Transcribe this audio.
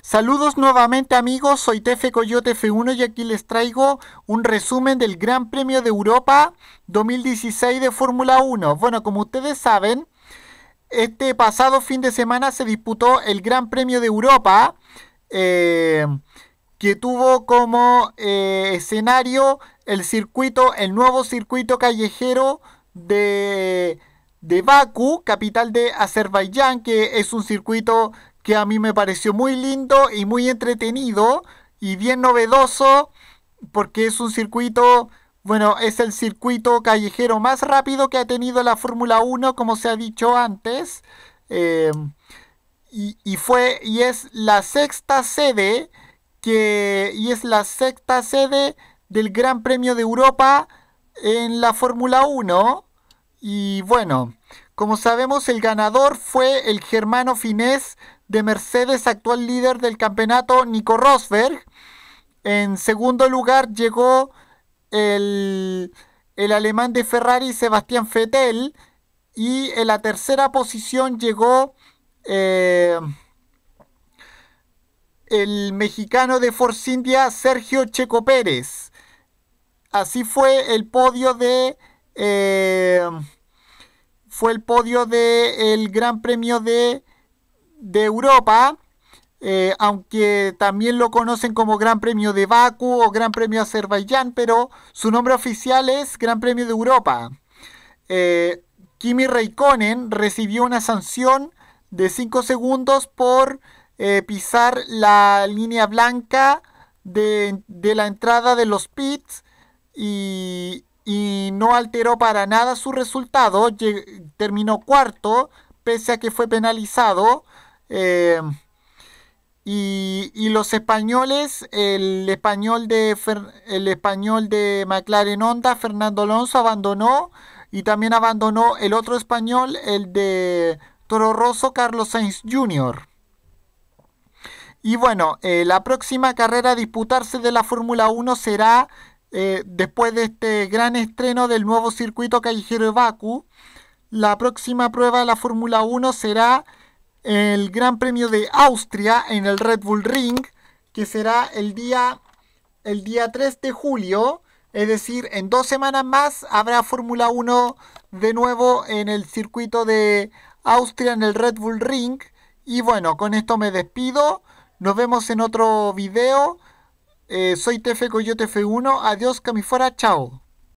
Saludos nuevamente amigos, soy Tefe Coyote F1 y aquí les traigo un resumen del Gran Premio de Europa 2016 de Fórmula 1. Bueno, como ustedes saben, este pasado fin de semana se disputó el Gran Premio de Europa, eh, que tuvo como eh, escenario el circuito, el nuevo circuito callejero de de Bakú, capital de Azerbaiyán, que es un circuito que a mí me pareció muy lindo y muy entretenido y bien novedoso porque es un circuito, bueno, es el circuito callejero más rápido que ha tenido la Fórmula 1, como se ha dicho antes. Eh, y, y, fue, y es la sexta sede que, y es la sexta sede del Gran Premio de Europa en la Fórmula 1. Y bueno, como sabemos, el ganador fue el germano finés de Mercedes, actual líder del campeonato, Nico Rosberg. En segundo lugar llegó el, alemán de Ferrari, Sebastián Vettel. Y en la tercera posición llegó eh, el mexicano de Force India, Sergio Checo Pérez. Así fue el podio de... Eh, fue el podio del el Gran Premio de de Europa, eh, aunque también lo conocen como Gran Premio de Baku o Gran Premio Azerbaiyán, pero su nombre oficial es Gran Premio de Europa. Eh, Kimi Raikkonen recibió una sanción de 5 segundos por eh, pisar la línea blanca de, la entrada de los pits y, no alteró para nada su resultado. terminó cuarto, pese a que fue penalizado. Eh, y, los españoles, el español, de el español de McLaren Honda, Fernando Alonso, abandonó y también abandonó el otro español, el de Toro Rosso, Carlos Sainz Jr. Y bueno, eh, la próxima carrera a disputarse de la Fórmula 1 será eh, después de este gran estreno del nuevo circuito callejero de Baku. La próxima prueba de la Fórmula 1 será el Gran Premio de Austria en el Red Bull Ring, que será el día, el día 3 de julio. Es decir, en dos semanas más habrá Fórmula 1 de nuevo en el circuito de Austria en el Red Bull Ring. Y bueno, con esto me despido. Nos vemos en otro video. Eh, soy Tefe Coyote F1. Adiós, Camifora. Chao.